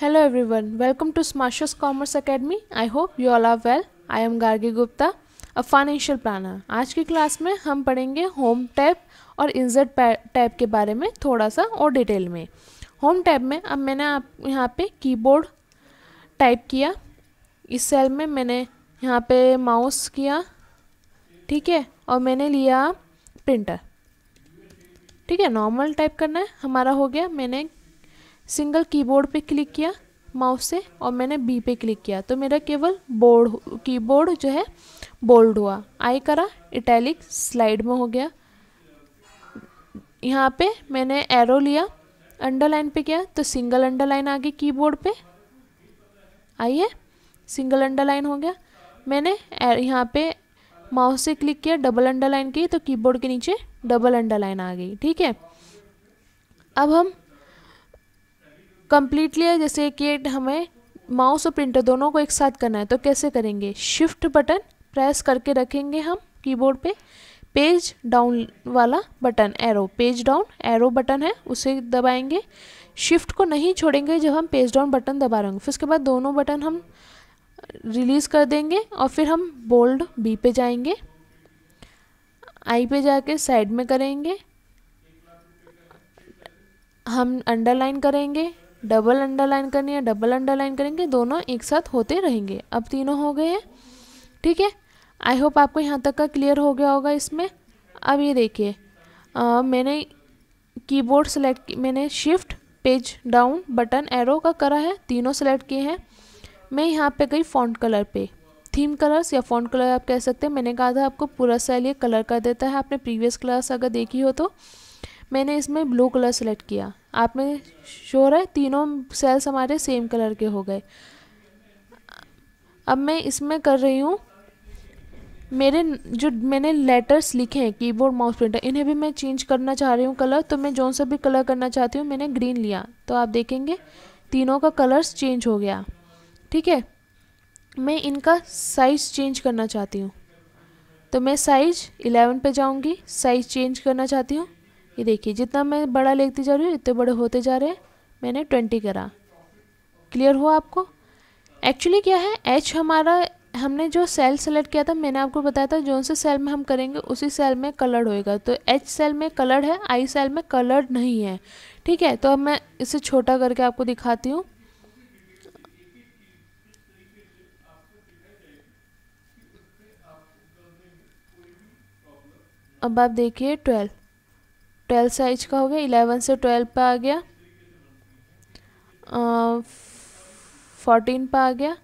Hello everyone, welcome to Smashers Commerce Academy. I hope you all are well. I am Gargi Gupta, a financial planner. आज की class में हम पढ़ेंगे home tab और insert tab के बारे में थोड़ा सा और डिटेल में होम टैब में अब मैंने आप यहाँ पे कीबोर्ड टाइप किया इस सेल में मैंने यहाँ पे माउस किया ठीक है और मैंने लिया प्रिंटर ठीक है नॉर्मल टाइप करना है हमारा हो गया मैंने सिंगल कीबोर्ड पे क्लिक किया माउस से और मैंने बी पे क्लिक किया तो मेरा केवल बोर्ड कीबोर्ड जो है बोल्ड हुआ आई करा इटैलिक स्लाइड में हो गया यहाँ पे मैंने एरो लिया अंडरलाइन पे किया तो सिंगल अंडरलाइन आ गई कीबोर्ड पे आइए सिंगल अंडरलाइन हो गया मैंने यहाँ पे माउस से क्लिक किया डबल अंडरलाइन की तो कीबोर्ड के नीचे डबल अंडरलाइन आ गई ठीक है अब हम कम्प्लीटली है जैसे कि हमें माउस और प्रिंटर दोनों को एक साथ करना है तो कैसे करेंगे शिफ्ट बटन प्रेस करके रखेंगे हम कीबोर्ड पे पेज डाउन वाला button arrow page down arrow button है उसे दबाएंगे शिफ्ट को नहीं छोड़ेंगे जब हम पेज डाउन बटन दबा रहे फिर उसके बाद दोनों बटन हम रिलीज़ कर देंगे और फिर हम बोल्ड बी पे जाएंगे आई पे जाके साइड में करेंगे हम अंडरलाइन करेंगे डबल अंडरलाइन करनी है डबल अंडरलाइन करेंगे दोनों एक साथ होते रहेंगे अब तीनों हो गए हैं ठीक है आई होप आपको यहाँ तक का क्लियर हो गया होगा इसमें अब ये देखिए मैंने कीबोर्ड सेलेक्ट मैंने shift page down button arrow का करा है तीनों सेलेक्ट किए हैं मैं यहाँ पे गई फॉन्ट कलर पे थीम कलर्स या फॉन्ट कलर आप कह सकते हैं मैंने कहा था आपको पूरा सेल ये कलर कर देता है आपने प्रीवियस क्लास अगर देखी हो तो मैंने इसमें ब्लू कलर सेलेक्ट किया आप में श्योर है तीनों सेल्स हमारे सेम कलर के हो गए अब मैं इसमें कर रही हूँ मेरे जो मैंने लेटर्स लिखे हैं कीबोर्ड माउस प्रिंटर इन्हें भी मैं चेंज करना चाह रही हूँ कलर तो मैं जौन सा भी कलर करना चाहती हूँ मैंने ग्रीन लिया तो आप देखेंगे तीनों का कलर्स चेंज हो गया ठीक है मैं इनका साइज़ चेंज करना चाहती हूँ तो मैं साइज 11 पे जाऊँगी साइज़ चेंज करना चाहती हूँ ये देखिए जितना मैं बड़ा लेती जा रही हूँ इतने बड़े होते जा रहे हैं मैंने ट्वेंटी करा क्लियर हुआ आपको एक्चुअली क्या है एच हमारा हमने जो सेल सेलेक्ट किया था मैंने आपको बताया था जो से सेल में हम करेंगे उसी सेल में कलर्ड होएगा तो एच सेल में कलर्ड है आई सेल में कलर्ड नहीं है ठीक है तो अब मैं इसे छोटा करके आपको दिखाती हूँ अब आप देखिए ट्वेल्व ट्वेल्थ साइज का हो गया इलेवन से ट्वेल्व पे आ गया फोर्टीन पे आ गया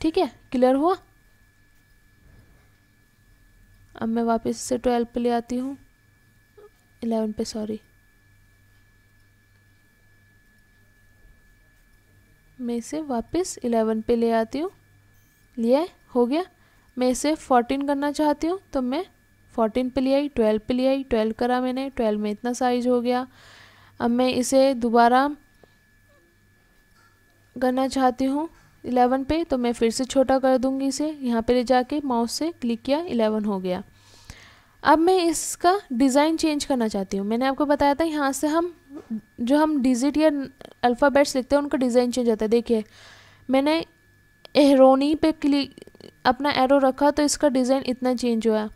ठीक है क्लियर हुआ अब मैं वापस से ट्वेल्व पे ले आती हूँ इलेवन पे सॉरी मैं इसे वापस इलेवन पे ले आती हूँ लिया हो गया मैं इसे फोर्टीन करना चाहती हूँ तो मैं फोर्टीन पे ले आई ट्वेल्व पे ले आई ट्वेल्व करा मैंने ट्वेल्व में इतना साइज हो गया अब मैं इसे दोबारा करना चाहती हूँ इलेवन पे तो मैं फिर से छोटा कर दूँगी इसे यहाँ पे ले जाके माउस से क्लिक किया इलेवन हो गया अब मैं इसका डिज़ाइन चेंज करना चाहती हूँ मैंने आपको बताया था यहाँ से हम जो हम डिजिट या अल्फ़ाबेट्स लिखते हैं उनका डिज़ाइन चेंज होता है देखिए मैंने एहरोनी पे क्लिक अपना एरो रखा तो इसका डिज़ाइन इतना चेंज हुआ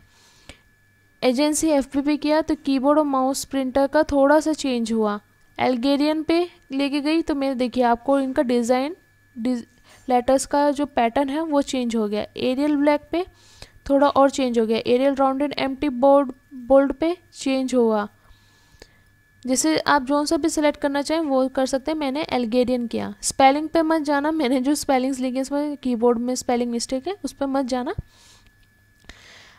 एजेंसी एफ पे किया तो कीबोर्ड और माउस प्रिंटर का थोड़ा सा चेंज हुआ एल्गेरियन पे लेके गई तो मैंने देखिए आपको इनका डिज़ाइन लेटर्स का जो पैटर्न है वो चेंज हो गया एरियल ब्लैक पे थोड़ा और चेंज हो गया एरियल राउंडेड एम टी बोर्ड बोल्ड पे चेंज हुआ जैसे आप जो सा भी सिलेक्ट करना चाहें वो कर सकते हैं मैंने एल्गेरियन किया स्पेलिंग पे मत जाना मैंने जो स्पेलिंग्स लिखी है उसमें कीबोर्ड में स्पेलिंग मिस्टेक है उस पर मत जाना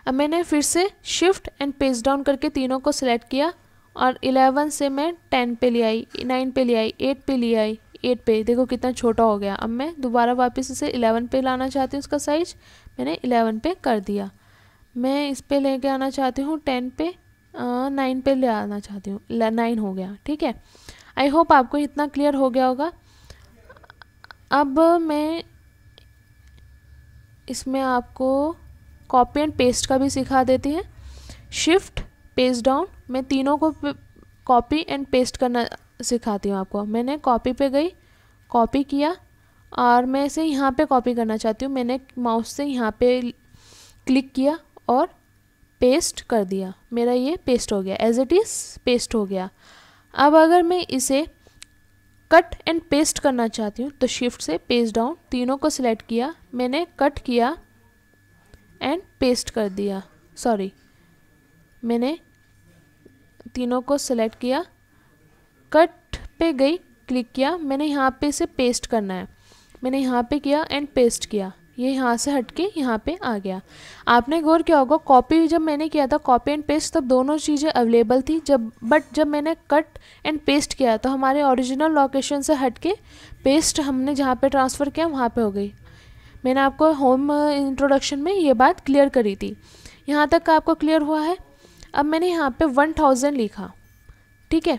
अब मैंने फिर से शिफ्ट एंड पेज डाउन करके तीनों को सिलेक्ट किया और इलेवन से मैं टेन पे ले आई नाइन पे ले आई एट पे ले आई एट पे देखो कितना छोटा हो गया अब मैं दोबारा वापस इसे इलेवन पे लाना चाहती हूँ उसका साइज मैंने इलेवन पे कर दिया मैं इस पे लेके आना चाहती हूँ टेन पे नाइन पे ले आना चाहती हूँ नाइन हो गया ठीक है आई होप आपको इतना क्लियर हो गया होगा अब मैं इसमें आपको कॉपी एंड पेस्ट का भी सिखा देती है शिफ्ट पेस्ट डाउन मैं तीनों को कॉपी एंड पेस्ट करना सिखाती हूँ आपको मैंने कॉपी पे गई कॉपी किया और मैं इसे यहाँ पे कॉपी करना चाहती हूँ मैंने माउस से यहाँ पे क्लिक किया और पेस्ट कर दिया मेरा ये पेस्ट हो गया एज इट इज़ पेस्ट हो गया अब अगर मैं इसे कट एंड पेस्ट करना चाहती हूँ तो शिफ्ट से पेस्ट डाउन तीनों को सिलेक्ट किया मैंने कट किया एंड पेस्ट कर दिया सॉरी मैंने तीनों को सिलेक्ट किया कट पे गई क्लिक किया मैंने यहाँ पे इसे पेस्ट करना है मैंने यहाँ पे किया एंड पेस्ट किया ये यहाँ से हट के यहाँ पे आ गया आपने गौर किया होगा कॉपी जब मैंने किया था कॉपी एंड पेस्ट तब दोनों चीज़ें अवेलेबल थी जब बट जब मैंने कट एंड पेस्ट किया तो हमारे ओरिजिनल लोकेशन से हट के पेस्ट हमने जहाँ पे ट्रांसफ़र किया वहाँ पे हो गई मैंने आपको होम इंट्रोडक्शन uh, में ये बात क्लियर करी थी यहाँ तक का आपको क्लियर हुआ है अब मैंने यहाँ पे वन थाउजेंड लिखा ठीक है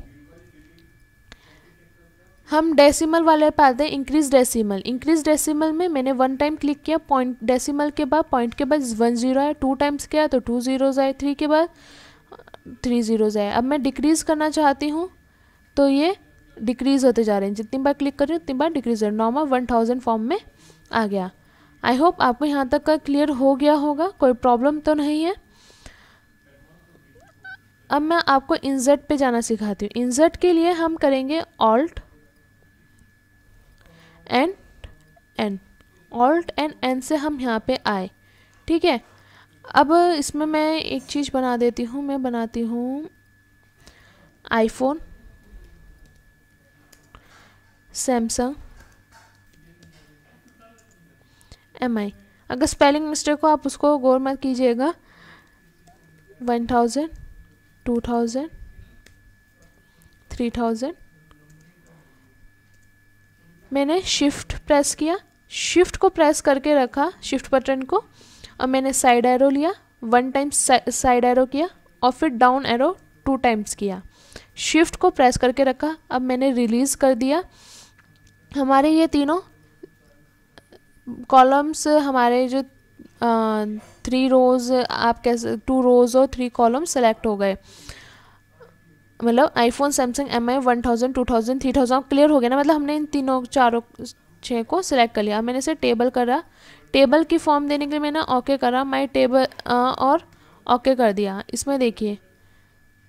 हम डेसिमल वाले पे आते हैं इंक्रीज डेसिमल इंक्रीज डेसिमल में मैंने वन टाइम क्लिक किया पॉइंट डेसिमल के बाद पॉइंट के बाद वन जीरो आया टू टाइम्स किया तो टू जीरोज़ आए थ्री के बाद थ्री जीरोज़ आए अब मैं डिक्रीज़ करना चाहती हूँ तो ये डिक्रीज़ होते जा रहे हैं जितनी बार क्लिक कर रही हूँ उतनी बार डिक्रीज़ हो है नॉर्मल वन थाउजेंड फॉर्म में आ गया आई होप आपको यहाँ तक का क्लियर हो गया होगा कोई प्रॉब्लम तो नहीं है अब मैं आपको इंजर्ट पे जाना सिखाती हूँ इंजर्ट के लिए हम करेंगे alt and N alt and N से हम यहाँ पे आए ठीक है अब इसमें मैं एक चीज़ बना देती हूँ मैं बनाती हूँ आईफोन सैमसंग एम आई अगर स्पेलिंग मिस्टेक हो आप उसको गौर मत कीजिएगा one thousand two thousand three thousand मैंने शिफ्ट प्रेस किया शिफ्ट को प्रेस करके रखा शिफ्ट बटन को और मैंने साइड एरो लिया वन टाइम साइड एरो किया और फिर डाउन एरो टू टाइम्स किया शिफ्ट को प्रेस करके रखा अब मैंने रिलीज़ कर दिया हमारे ये तीनों कॉलम्स हमारे जो थ्री रोज आप कैसे टू रोज और थ्री कॉलम सेलेक्ट हो गए मतलब iPhone Samsung M I one thousand two thousand three thousand clear हो गया ना मतलब हमने इन तीनों चारों छः को सिलेक्ट कर लिया मैंने इसे टेबल करा टेबल की फॉर्म देने के लिए मैंने ओके करा माई टेबल और ओके कर दिया इसमें देखिए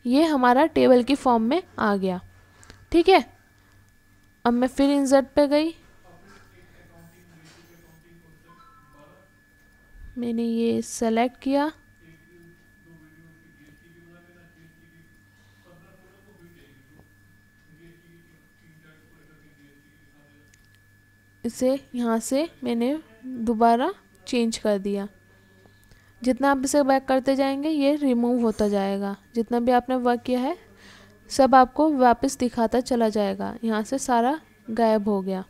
ये हमारा टेबल की फॉर्म में आ गया ठीक है अब मैं फिर इंसर्ट पे गई मैंने ये सेलेक्ट किया इसे यहाँ से मैंने दोबारा चेंज कर दिया जितना आप इसे वर्क करते जाएंगे ये रिमूव होता जाएगा जितना भी आपने वर्क किया है सब आपको वापस दिखाता चला जाएगा यहाँ से सारा गायब हो गया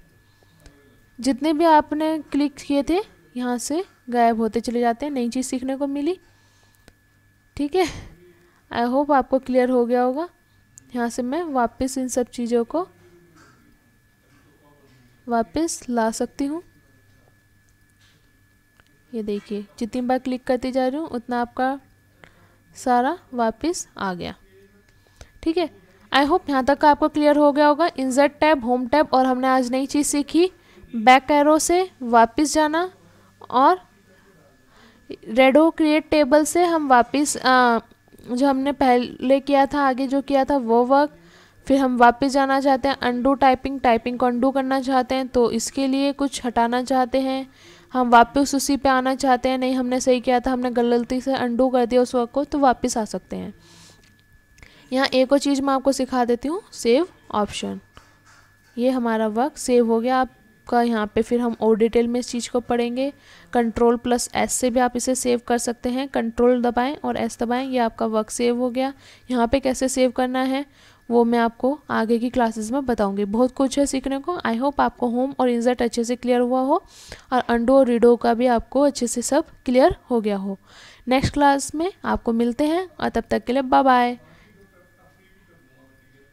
जितने भी आपने क्लिक किए थे यहाँ से गायब होते चले जाते हैं नई चीज़ सीखने को मिली ठीक है आई होप आपको क्लियर हो गया होगा यहाँ से मैं वापस इन सब चीज़ों को वापस ला सकती हूँ ये देखिए जितनी बार क्लिक करती जा रही हूँ उतना आपका सारा वापस आ गया ठीक है आई होप यहाँ तक आपको क्लियर हो गया होगा इंजर्ट टैब होम टैब और हमने आज नई चीज़ सीखी बैक एरो से वापस जाना और रेडो क्रिएट टेबल से हम वापस जो हमने पहले किया था आगे जो किया था वो वर्क फिर हम वापस जाना चाहते हैं अंडू टाइपिंग टाइपिंग को अंडू करना चाहते हैं तो इसके लिए कुछ हटाना चाहते हैं हम वापस उसी पे आना चाहते हैं नहीं हमने सही किया था हमने गलती से अंडू कर दिया उस वर्क को तो वापस आ सकते हैं यहाँ एक और चीज़ मैं आपको सिखा देती हूँ सेव ऑप्शन ये हमारा वर्क सेव हो गया आप का यहाँ पे फिर हम और डिटेल में इस चीज़ को पढ़ेंगे कंट्रोल प्लस एस से भी आप इसे सेव कर सकते हैं कंट्रोल दबाएं और एस दबाएं ये आपका वर्क सेव हो गया यहाँ पे कैसे सेव करना है वो मैं आपको आगे की क्लासेस में बताऊंगी बहुत कुछ है सीखने को आई होप आपको होम और इंजर्ट अच्छे से क्लियर हुआ हो और अंडो और रिडो का भी आपको अच्छे से सब क्लियर हो गया हो नेक्स्ट क्लास में आपको मिलते हैं और तब तक के लिए बाय बाय